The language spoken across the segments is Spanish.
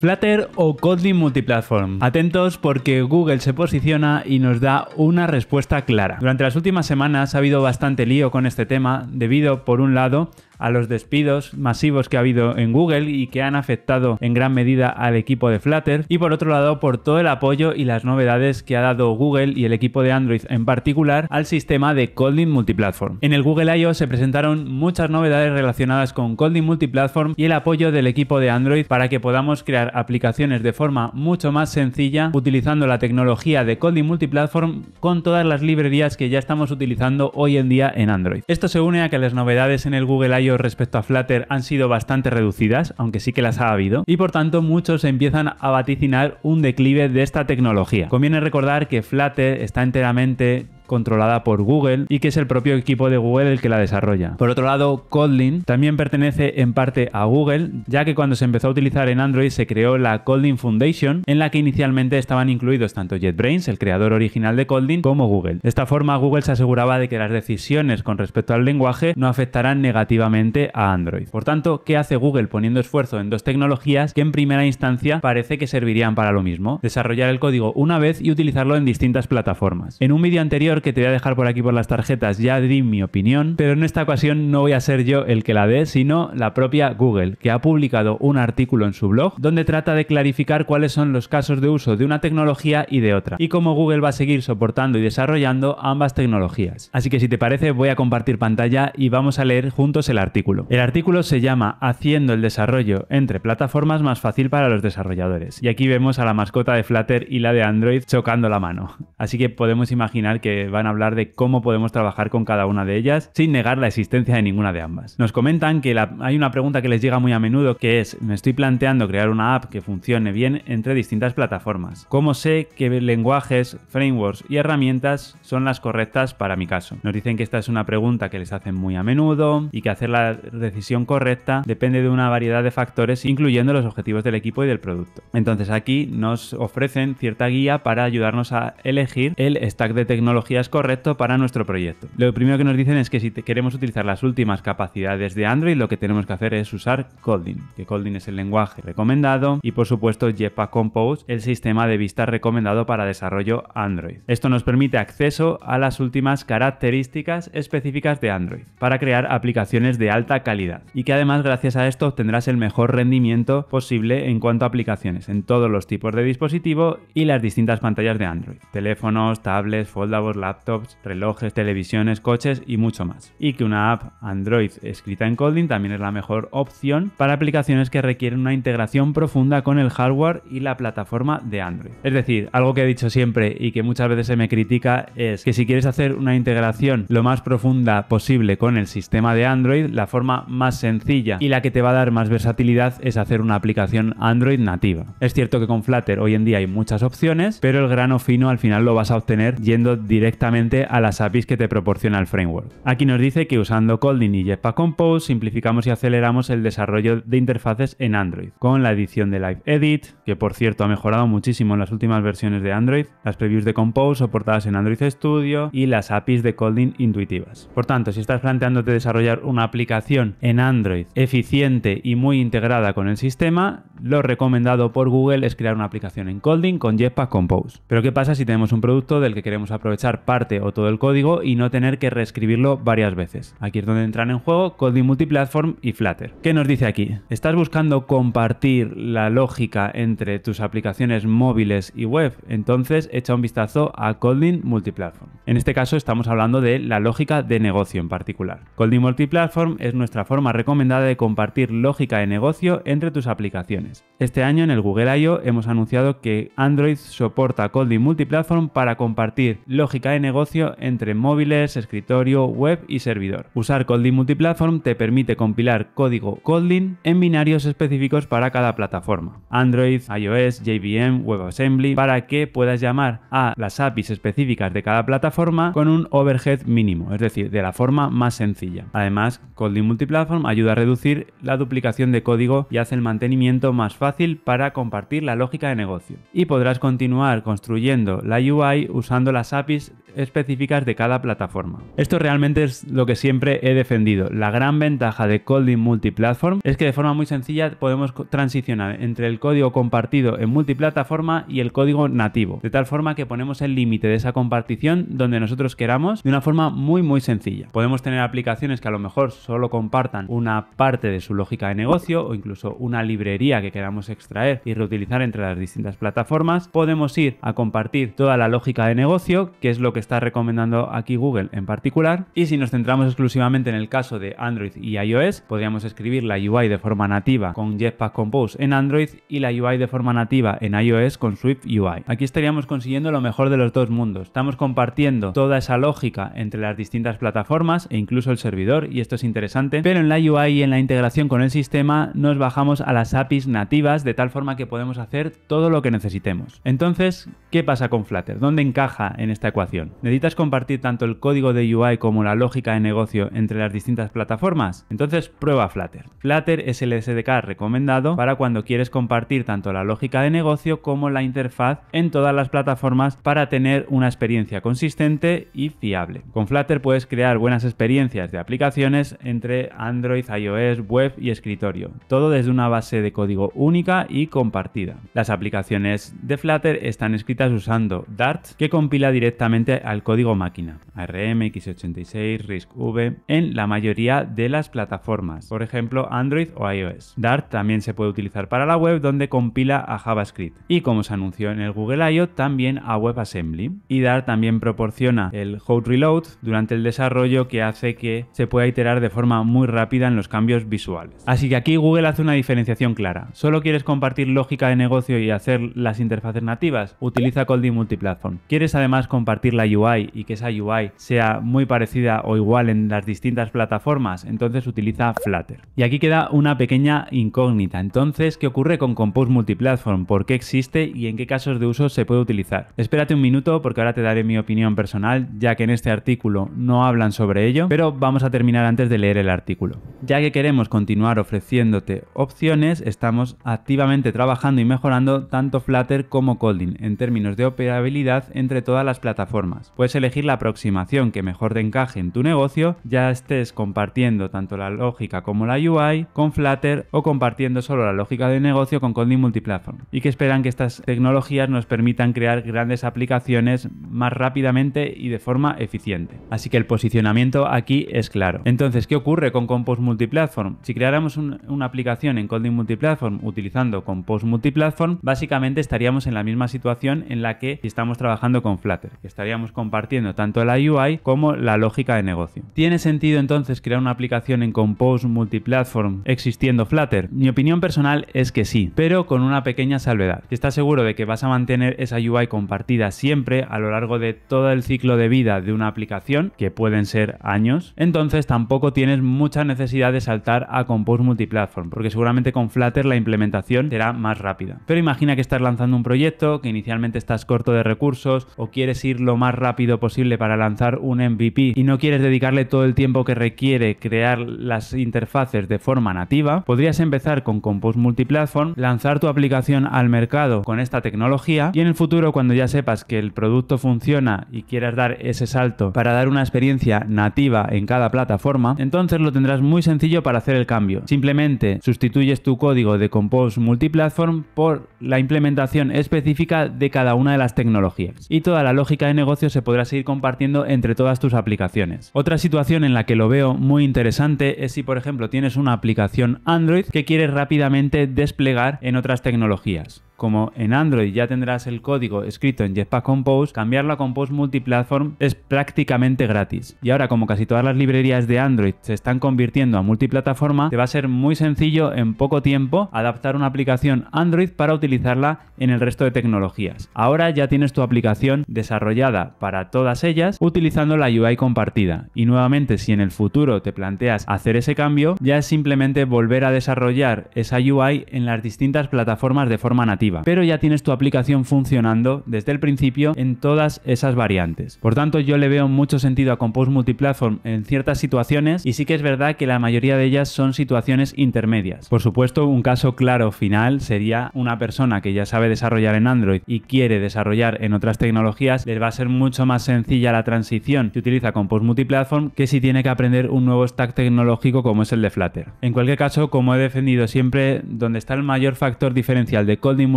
Flutter o Kotlin Multiplatform. Atentos porque Google se posiciona y nos da una respuesta clara. Durante las últimas semanas ha habido bastante lío con este tema debido, por un lado, a los despidos masivos que ha habido en Google y que han afectado en gran medida al equipo de Flutter y por otro lado por todo el apoyo y las novedades que ha dado Google y el equipo de Android en particular al sistema de Colding Multiplatform. En el Google I.O. se presentaron muchas novedades relacionadas con Colding Multiplatform y el apoyo del equipo de Android para que podamos crear aplicaciones de forma mucho más sencilla utilizando la tecnología de Colding Multiplatform con todas las librerías que ya estamos utilizando hoy en día en Android. Esto se une a que las novedades en el Google I.O respecto a Flutter han sido bastante reducidas, aunque sí que las ha habido, y por tanto muchos empiezan a vaticinar un declive de esta tecnología. Conviene recordar que Flutter está enteramente controlada por Google y que es el propio equipo de Google el que la desarrolla. Por otro lado, Kotlin también pertenece en parte a Google, ya que cuando se empezó a utilizar en Android se creó la Kotlin Foundation, en la que inicialmente estaban incluidos tanto JetBrains, el creador original de Kotlin, como Google. De esta forma, Google se aseguraba de que las decisiones con respecto al lenguaje no afectarán negativamente a Android. Por tanto, ¿qué hace Google poniendo esfuerzo en dos tecnologías que en primera instancia parece que servirían para lo mismo? Desarrollar el código una vez y utilizarlo en distintas plataformas. En un vídeo anterior que te voy a dejar por aquí por las tarjetas ya di mi opinión, pero en esta ocasión no voy a ser yo el que la dé, sino la propia Google, que ha publicado un artículo en su blog donde trata de clarificar cuáles son los casos de uso de una tecnología y de otra, y cómo Google va a seguir soportando y desarrollando ambas tecnologías. Así que si te parece voy a compartir pantalla y vamos a leer juntos el artículo. El artículo se llama Haciendo el desarrollo entre plataformas más fácil para los desarrolladores. Y aquí vemos a la mascota de Flutter y la de Android chocando la mano. Así que podemos imaginar que van a hablar de cómo podemos trabajar con cada una de ellas sin negar la existencia de ninguna de ambas. Nos comentan que hay una pregunta que les llega muy a menudo que es, me estoy planteando crear una app que funcione bien entre distintas plataformas. ¿Cómo sé qué lenguajes, frameworks y herramientas son las correctas para mi caso? Nos dicen que esta es una pregunta que les hacen muy a menudo y que hacer la decisión correcta depende de una variedad de factores incluyendo los objetivos del equipo y del producto. Entonces aquí nos ofrecen cierta guía para ayudarnos a elegir el stack de tecnología es correcto para nuestro proyecto. Lo primero que nos dicen es que si queremos utilizar las últimas capacidades de Android, lo que tenemos que hacer es usar Kotlin, que Kotlin es el lenguaje recomendado y por supuesto Jetpack Compose, el sistema de vista recomendado para desarrollo Android. Esto nos permite acceso a las últimas características específicas de Android para crear aplicaciones de alta calidad y que además gracias a esto obtendrás el mejor rendimiento posible en cuanto a aplicaciones en todos los tipos de dispositivo y las distintas pantallas de Android, teléfonos, tablets, foldables, laptops, relojes, televisiones, coches y mucho más. Y que una app Android escrita en Kotlin también es la mejor opción para aplicaciones que requieren una integración profunda con el hardware y la plataforma de Android. Es decir, algo que he dicho siempre y que muchas veces se me critica es que si quieres hacer una integración lo más profunda posible con el sistema de Android, la forma más sencilla y la que te va a dar más versatilidad es hacer una aplicación Android nativa. Es cierto que con Flutter hoy en día hay muchas opciones, pero el grano fino al final lo vas a obtener yendo directamente directamente a las APIs que te proporciona el framework. Aquí nos dice que usando Colding y Jetpack Compose simplificamos y aceleramos el desarrollo de interfaces en Android, con la edición de Live Edit, que por cierto ha mejorado muchísimo en las últimas versiones de Android, las previews de Compose soportadas en Android Studio y las APIs de Colding intuitivas. Por tanto, si estás planteándote desarrollar una aplicación en Android eficiente y muy integrada con el sistema, lo recomendado por Google es crear una aplicación en Colding con Jetpack Compose. Pero ¿qué pasa si tenemos un producto del que queremos aprovechar parte o todo el código y no tener que reescribirlo varias veces. Aquí es donde entran en juego Colding Multiplatform y Flutter. ¿Qué nos dice aquí? ¿Estás buscando compartir la lógica entre tus aplicaciones móviles y web? Entonces echa un vistazo a Colding Multiplatform. En este caso estamos hablando de la lógica de negocio en particular. Colding Multiplatform es nuestra forma recomendada de compartir lógica de negocio entre tus aplicaciones. Este año en el Google I.O. hemos anunciado que Android soporta Colding Multiplatform para compartir lógica de negocio entre móviles, escritorio, web y servidor. Usar Kotlin Multiplatform te permite compilar código Kotlin en binarios específicos para cada plataforma. Android, iOS, JVM, WebAssembly, para que puedas llamar a las APIs específicas de cada plataforma con un overhead mínimo, es decir, de la forma más sencilla. Además, Kotlin Multiplatform ayuda a reducir la duplicación de código y hace el mantenimiento más fácil para compartir la lógica de negocio. Y podrás continuar construyendo la UI usando las APIs específicas de cada plataforma. Esto realmente es lo que siempre he defendido. La gran ventaja de Colding Multiplatform es que de forma muy sencilla podemos transicionar entre el código compartido en multiplataforma y el código nativo, de tal forma que ponemos el límite de esa compartición donde nosotros queramos de una forma muy muy sencilla. Podemos tener aplicaciones que a lo mejor solo compartan una parte de su lógica de negocio o incluso una librería que queramos extraer y reutilizar entre las distintas plataformas. Podemos ir a compartir toda la lógica de negocio, que es lo que está recomendando aquí Google en particular. Y si nos centramos exclusivamente en el caso de Android y iOS, podríamos escribir la UI de forma nativa con Jetpack Compose en Android y la UI de forma nativa en iOS con Swift UI. Aquí estaríamos consiguiendo lo mejor de los dos mundos. Estamos compartiendo toda esa lógica entre las distintas plataformas e incluso el servidor, y esto es interesante, pero en la UI y en la integración con el sistema nos bajamos a las APIs nativas de tal forma que podemos hacer todo lo que necesitemos. Entonces, ¿qué pasa con Flutter? ¿Dónde encaja en esta ecuación? ¿Necesitas compartir tanto el código de UI como la lógica de negocio entre las distintas plataformas? Entonces prueba Flutter. Flutter es el SDK recomendado para cuando quieres compartir tanto la lógica de negocio como la interfaz en todas las plataformas para tener una experiencia consistente y fiable. Con Flutter puedes crear buenas experiencias de aplicaciones entre Android, iOS, web y escritorio, todo desde una base de código única y compartida. Las aplicaciones de Flutter están escritas usando Dart, que compila directamente al código máquina, rmx 86 RISC-V, en la mayoría de las plataformas, por ejemplo Android o iOS. Dart también se puede utilizar para la web donde compila a JavaScript y como se anunció en el Google I.O. también a WebAssembly. Y Dart también proporciona el Hot Reload durante el desarrollo que hace que se pueda iterar de forma muy rápida en los cambios visuales. Así que aquí Google hace una diferenciación clara. ¿Solo quieres compartir lógica de negocio y hacer las interfaces nativas? Utiliza Colding Multiplatform. ¿Quieres además compartir la UI y que esa UI sea muy parecida o igual en las distintas plataformas, entonces utiliza Flutter. Y aquí queda una pequeña incógnita. Entonces, ¿qué ocurre con Compose Multiplatform? ¿Por qué existe y en qué casos de uso se puede utilizar? Espérate un minuto porque ahora te daré mi opinión personal, ya que en este artículo no hablan sobre ello, pero vamos a terminar antes de leer el artículo. Ya que queremos continuar ofreciéndote opciones, estamos activamente trabajando y mejorando tanto Flutter como Colding en términos de operabilidad entre todas las plataformas Puedes elegir la aproximación que mejor te encaje en tu negocio, ya estés compartiendo tanto la lógica como la UI con Flutter o compartiendo solo la lógica de negocio con Kotlin Multiplatform. Y que esperan que estas tecnologías nos permitan crear grandes aplicaciones más rápidamente y de forma eficiente. Así que el posicionamiento aquí es claro. Entonces, ¿qué ocurre con Compost Multiplatform? Si creáramos una aplicación en Kotlin Multiplatform utilizando Compost Multiplatform, básicamente estaríamos en la misma situación en la que estamos trabajando con Flutter, estaríamos compartiendo tanto la UI como la lógica de negocio. ¿Tiene sentido entonces crear una aplicación en Compose multiplatform existiendo Flutter? Mi opinión personal es que sí, pero con una pequeña salvedad. Si estás seguro de que vas a mantener esa UI compartida siempre a lo largo de todo el ciclo de vida de una aplicación, que pueden ser años, entonces tampoco tienes mucha necesidad de saltar a Compose multiplatform, porque seguramente con Flutter la implementación será más rápida. Pero imagina que estás lanzando un proyecto, que inicialmente estás corto de recursos o quieres ir lo más rápido posible para lanzar un MVP y no quieres dedicarle todo el tiempo que requiere crear las interfaces de forma nativa, podrías empezar con Compose Multiplatform, lanzar tu aplicación al mercado con esta tecnología y en el futuro cuando ya sepas que el producto funciona y quieras dar ese salto para dar una experiencia nativa en cada plataforma, entonces lo tendrás muy sencillo para hacer el cambio. Simplemente sustituyes tu código de Compose Multiplatform por la implementación específica de cada una de las tecnologías y toda la lógica de negocio se podrá seguir compartiendo entre todas tus aplicaciones. Otra situación en la que lo veo muy interesante es si por ejemplo tienes una aplicación Android que quieres rápidamente desplegar en otras tecnologías como en Android ya tendrás el código escrito en Jetpack Compose, cambiarlo a Compose Multiplatform es prácticamente gratis. Y ahora como casi todas las librerías de Android se están convirtiendo a multiplataforma, te va a ser muy sencillo en poco tiempo adaptar una aplicación Android para utilizarla en el resto de tecnologías. Ahora ya tienes tu aplicación desarrollada para todas ellas utilizando la UI compartida. Y nuevamente si en el futuro te planteas hacer ese cambio, ya es simplemente volver a desarrollar esa UI en las distintas plataformas de forma nativa pero ya tienes tu aplicación funcionando desde el principio en todas esas variantes. Por tanto, yo le veo mucho sentido a Compose Multiplatform en ciertas situaciones y sí que es verdad que la mayoría de ellas son situaciones intermedias. Por supuesto, un caso claro final sería una persona que ya sabe desarrollar en Android y quiere desarrollar en otras tecnologías, les va a ser mucho más sencilla la transición que utiliza Compose Multiplatform que si tiene que aprender un nuevo stack tecnológico como es el de Flutter. En cualquier caso, como he defendido siempre, donde está el mayor factor diferencial de Coding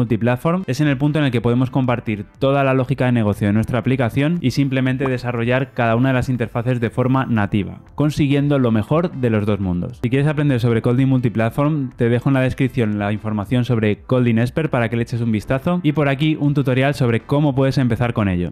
multiplatform es en el punto en el que podemos compartir toda la lógica de negocio de nuestra aplicación y simplemente desarrollar cada una de las interfaces de forma nativa, consiguiendo lo mejor de los dos mundos. Si quieres aprender sobre Colding Multiplatform, te dejo en la descripción la información sobre Colding Esper para que le eches un vistazo y por aquí un tutorial sobre cómo puedes empezar con ello.